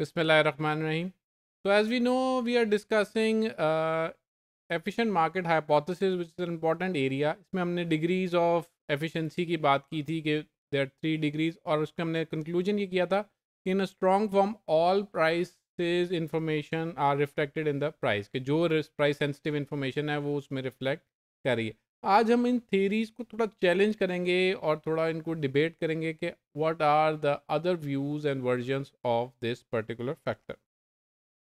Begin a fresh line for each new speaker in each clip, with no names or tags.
बिसमीम तो as we know we are discussing efficient market hypothesis which is important area इसमें हमने degrees of efficiency की बात की थी कि दे आर थ्री डिग्रीज और उसके हमने कंक्लूजन ये किया था कि in a strong form all prices information are reflected in the price कि जो प्राइस सेंसिटिव इन्फॉर्मेशन है वो उसमें रिफ्लेक्ट कर रही है आज हम इन थेरीज को थोड़ा चैलेंज करेंगे और थोड़ा इनको डिबेट करेंगे कि what are the other views and versions of this particular factor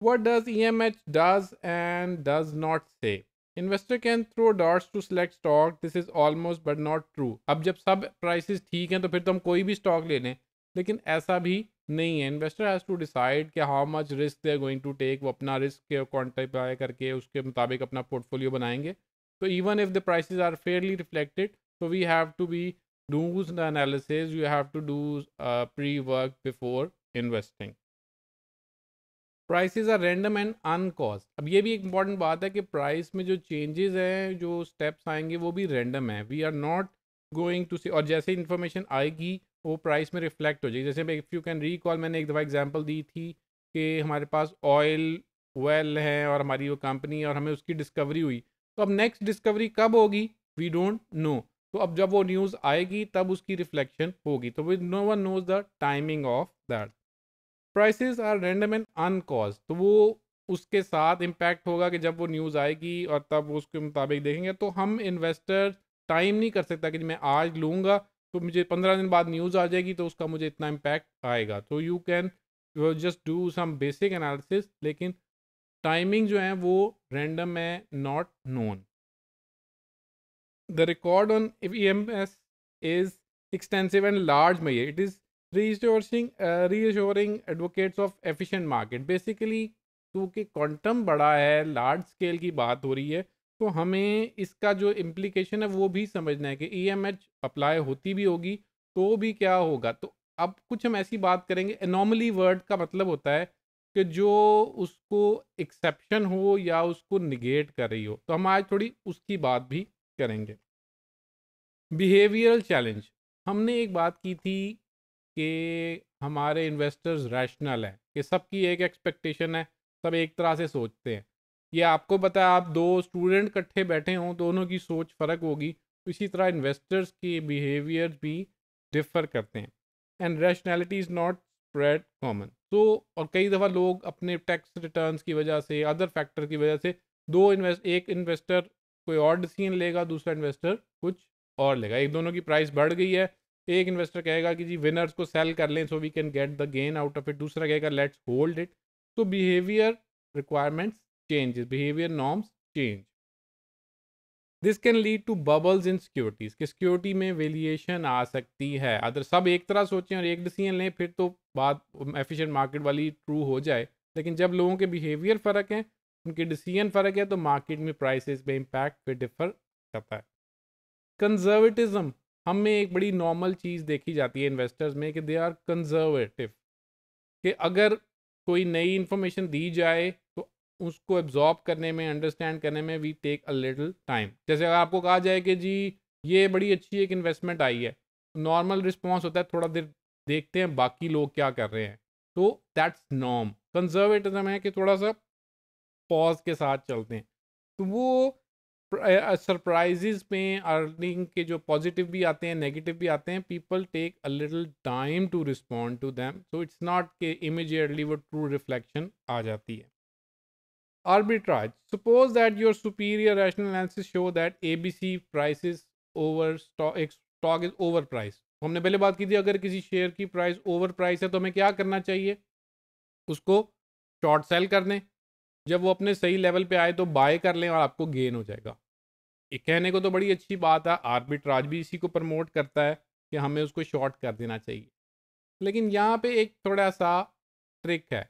what does EMH does and does not say investor can throw darts to select stock this is almost but not true अब जब सब price ठीक हैं तो फिर तो हम कोई भी स्टॉक ले लें लेकिन ऐसा भी नहीं है इन्वेस्टर हैज़ टू डिसाइड कि how much risk they are going to take वो अपना रिस्क क्वान्टिफाई करके उसके मुताबिक अपना पोर्टफोलियो बनाएंगे So तो even if the prices are fairly reflected, so we have to be do the analysis. You have to do uh, pre-work before investing. Prices are random and uncaused अब ये भी एक इंपॉर्टेंट बात है कि price में जो चेंजेस हैं जो स्टेप्स आएंगे वो भी रैंडम है we are not going to say और जैसे इन्फॉर्मेशन आएगी वो प्राइस में रिफ्लेक्ट हो जाएगी जैसे इफ़ यू कैन रिकॉल मैंने एक दफ़ा एग्जांपल दी थी कि हमारे पास ऑयल वेल है और हमारी वो कंपनी और हमें उसकी डिस्कवरी हुई तो अब नेक्स्ट डिस्कवरी कब होगी वी डोंट नो तो अब जब वो न्यूज़ आएगी तब उसकी रिफ्लेक्शन होगी तो with no one knows the timing of that prices are random and uncaused तो वो उसके साथ इम्पैक्ट होगा कि जब वो न्यूज़ आएगी और तब उसके मुताबिक देखेंगे तो हम इन्वेस्टर टाइम नहीं कर सकता कि मैं आज लूँगा तो मुझे पंद्रह दिन बाद न्यूज़ आ जाएगी तो उसका मुझे इतना इम्पैक्ट आएगा तो you can just do some basic analysis लेकिन टाइमिंग जो है वो रेंडम है not known the record on E M S is extensive and large may it is reassuring, uh, advocates of efficient market basically क्योंकि quantum बड़ा है large scale की बात हो रही है तो हमें इसका जो इम्प्लीकेशन है वो भी समझना है कि ई एम एच अप्लाई होती भी होगी तो भी क्या होगा तो अब कुछ हम ऐसी बात करेंगे एनॉमली वर्ड का मतलब होता है कि जो उसको एक्सेप्शन हो या उसको निगेट कर रही हो तो हम आज थोड़ी उसकी बात भी करेंगे बिहेवियरल चैलेंज हमने एक बात की थी कि हमारे इन्वेस्टर्स रैशनल हैं कि सबकी एक एक्सपेक्टेशन है सब एक तरह से सोचते हैं ये आपको बताया आप दो स्टूडेंट इकट्ठे बैठे हों दोनों की सोच फ़र्क होगी तो इसी तरह इन्वेस्टर्स के बिहेवियर भी डिफर करते हैं and rationality is not spread common तो और कई दफ़ा लोग अपने टैक्स रिटर्न की वजह से अदर फैक्टर की वजह से दो इन्वेस्ट एक इन्वेस्टर कोई और डिसीजन लेगा दूसरा इन्वेस्टर कुछ और लेगा एक दोनों की प्राइस बढ़ गई है एक इन्वेस्टर कहेगा कि जी विनर्स को सेल कर लें so we can get the gain out of it दूसरा कहेगा लेट्स होल्ड इट तो behaviour requirements changes behaviour norms change this can lead to bubbles in securities कि सिक्योरिटी में वेलिएशन आ सकती है अदर सब एक तरह सोचें और एक डिसीजन लें फिर तो बात एफिशिएंट मार्केट वाली ट्रू हो जाए लेकिन जब लोगों के बिहेवियर फ़र्क हैं उनके डिसीजन फ़र्क है तो मार्केट में प्राइसेस में इम्पैक्ट फिर डिफर करता है कंजर्वेटिज़म हमें एक बड़ी नॉर्मल चीज़ देखी जाती है इन्वेस्टर्स में कि दे आर कंजर्वेटिव कि अगर कोई नई इन्फॉर्मेशन दी जाए तो उसको एब्जॉर्ब करने में अंडरस्टैंड करने में we take a little time जैसे अगर आपको कहा जाए कि जी ये बड़ी अच्छी एक इन्वेस्टमेंट आई है नॉर्मल रिस्पॉन्स होता है थोड़ा देर देखते हैं बाकी लोग क्या कर रहे हैं तो दैट्स नॉर्म कंजर्वेटिज्म है कि थोड़ा सा पॉज के साथ चलते हैं तो वो सरप्राइजेज में अर्निंग के जो पॉजिटिव भी आते हैं नेगेटिव भी आते हैं people take a little time to respond to them so it's not के इमिजिएटली वो ट्रू रिफ्लेक्शन आ जाती है arbitrage. Suppose that your superior rational analysis show that ABC prices over stock एक stock is overpriced. तो हमने पहले बात की थी अगर किसी शेयर की प्राइस ओवर प्राइस है तो हमें क्या करना चाहिए उसको शॉर्ट सेल कर दें जब वो अपने सही लेवल पे आए तो बाय कर लें और आपको गेन हो जाएगा ये कहने को तो बड़ी अच्छी बात है आर्बिट्राज भी इसी को प्रमोट करता है कि हमें उसको शॉर्ट कर देना चाहिए लेकिन यहाँ पे एक थोड़ा सा ट्रिक है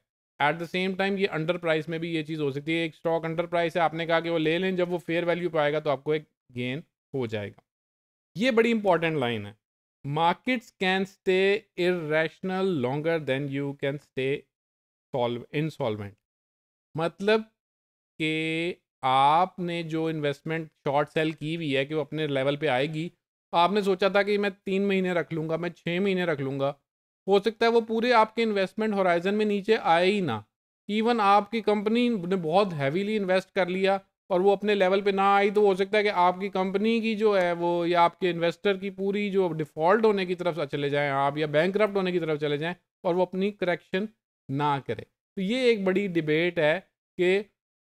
एट द सेम टाइम ये अंडर प्राइस में भी ये चीज़ हो सकती है एक स्टॉक अंडर प्राइस है आपने कहा कि वो ले लें जब वो फेयर वैल्यू पर आएगा तो आपको एक गेन हो जाएगा ये बड़ी इंपॉर्टेंट लाइन है markets can stay irrational longer than you can stay solvent मतलब कि आपने जो इन्वेस्टमेंट शॉर्ट सेल की हुई है कि वो अपने लेवल पे आएगी आपने सोचा था कि मैं तीन महीने रख लूँगा मैं छः महीने रख लूँगा हो सकता है वो पूरे आपके इन्वेस्टमेंट होराइजन में नीचे आए ही ना इवन आपकी कंपनी ने बहुत हैवीली इन्वेस्ट कर लिया और वो अपने लेवल पे ना आई तो हो सकता है कि आपकी कंपनी की जो है वो या आपके इन्वेस्टर की पूरी जो डिफ़ॉल्ट होने की तरफ चले जाएं आप या बैंक होने की तरफ चले जाएं और वो अपनी करेक्शन ना करे तो ये एक बड़ी डिबेट है कि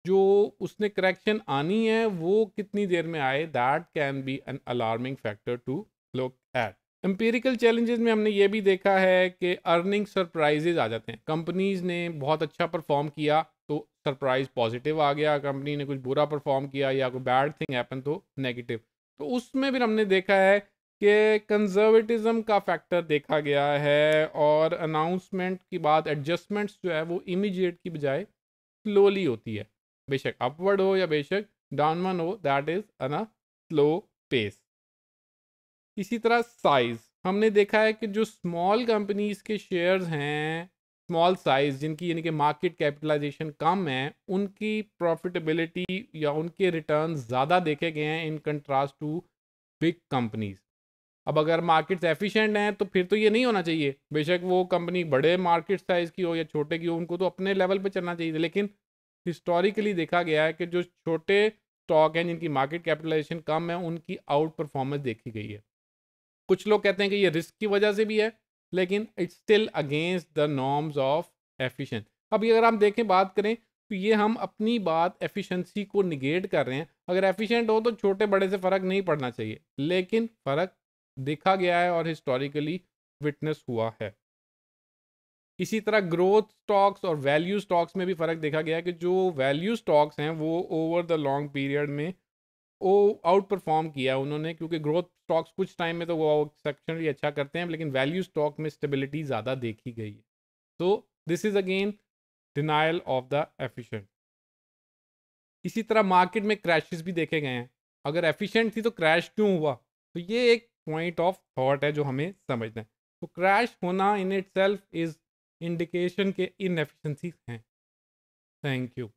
जो उसने करेक्शन आनी है वो कितनी देर में आए that can be an alarming factor to look at empirical challenges में हमने ये भी देखा है कि अर्निंग सरप्राइजेज आ जाते हैं कंपनीज ने बहुत अच्छा परफॉर्म किया तो सरप्राइज पॉजिटिव आ गया कंपनी ने कुछ बुरा परफॉर्म किया या कोई बैड थिंग हैपन तो नेगेटिव तो उसमें भी हमने देखा है कि कंजर्वेटिज्म का फैक्टर देखा गया है और अनाउंसमेंट की बात एडजस्टमेंट्स जो है वो इमीडिएट की बजाय स्लोली होती है बेशक अपवर्ड हो या बेशक डाउनवर्ड हो that is an slow pace इसी तरह साइज हमने देखा है कि जो स्मॉल कंपनीज के शेयर्स हैं स्मॉल साइज जिनकी यानी कि मार्केट कैपिटलाइजेशन कम है उनकी प्रॉफिटेबिलिटी या उनके रिटर्न ज़्यादा देखे गए हैं in contrast to big companies अब अगर मार्केट्स एफिशिएंट हैं तो फिर तो ये नहीं होना चाहिए बेशक वो कंपनी बड़े मार्केट साइज़ की हो या छोटे की हो उनको तो अपने लेवल पर चलना चाहिए लेकिन हिस्टोरिकली देखा गया है कि जो छोटे स्टॉक हैं जिनकी मार्केट कैपिटलाइजेशन कम है उनकी आउट परफॉर्मेंस देखी गई है कुछ लोग कहते हैं कि ये रिस्क की वजह से भी है लेकिन it's still against the norms of efficient अब अगर हम देखें बात करें तो ये हम अपनी बात एफिशिएंसी को निगेट कर रहे हैं अगर एफिशिएंट हो तो छोटे बड़े से फ़र्क नहीं पड़ना चाहिए लेकिन फ़र्क देखा गया है और हिस्टोरिकली विटनेस हुआ है इसी तरह ग्रोथ स्टॉक्स और वैल्यू स्टॉक्स में भी फ़र्क देखा गया है कि जो वैल्यू स्टॉक्स हैं वो ओवर द लॉन्ग पीरियड में वो आउट परफॉर्म किया उन्होंने क्योंकि ग्रोथ स्टॉक्स कुछ टाइम में तो वो एक्सेप्शनली अच्छा करते हैं लेकिन वैल्यू स्टॉक में स्टेबिलिटी ज़्यादा देखी गई है तो this is again denial of the efficient इसी तरह मार्केट में क्रैशेस भी देखे गए हैं अगर एफिशिएंट थी तो क्रैश क्यों हुआ तो ये एक पॉइंट ऑफ थॉट है जो हमें समझना है तो क्रैश होना in itself is indication के इनएफिशेंसी हैं थैंक यू